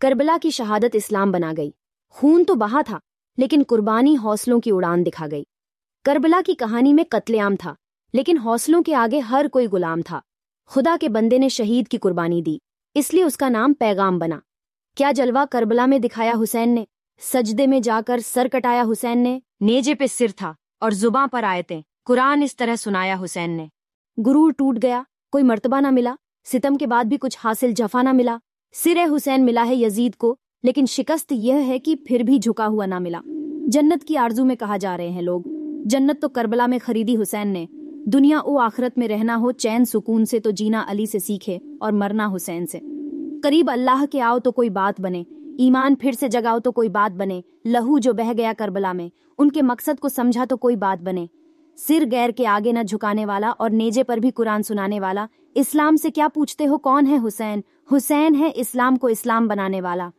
Karbala की शहादत इस्लाम बना गई खून तो बहा था लेकिन कुर्बानी हौसलों की उड़ान दिखा गई करबला की कहानी में कत्लेआम था लेकिन हौसलों के आगे हर कोई गुलाम था खुदा के बंदे ने शहीद की कुर्बानी दी इसलिए उसका नाम पैगाम बना क्या जलवा करबला में दिखाया हुसैन ने सजदे में जाकर सर कटाया हुसैन ने नेजे पे सिर था और जुबा पर आयते कुरान इस तरह सुनाया हुसैन ने गुरूर टूट गया कोई मर्तबा ना मिला सितम के बाद भी कुछ हासिल जफा ना मिला सिर हुसैन मिला है यजीद को लेकिन शिकस्त यह है कि फिर भी झुका हुआ ना मिला जन्नत की आरजू में कहा जा रहे हैं लोग जन्नत तो करबला में खरीदी हुसैन ने दुनिया ओ आखरत में रहना हो चैन सुकून से तो जीना अली से सीखे और मरना हुसैन से करीब अल्लाह के आओ तो कोई बात बने ईमान फिर से जगाओ तो कोई बात बने लहू जो बह गया करबला में उनके मकसद को समझा तो कोई बात बने सिर गैर के आगे न झुकाने वाला और नेजे पर भी कुरान सुनाने वाला इस्लाम से क्या पूछते हो कौन है हुसैन हुसैन है इस्लाम को इस्लाम बनाने वाला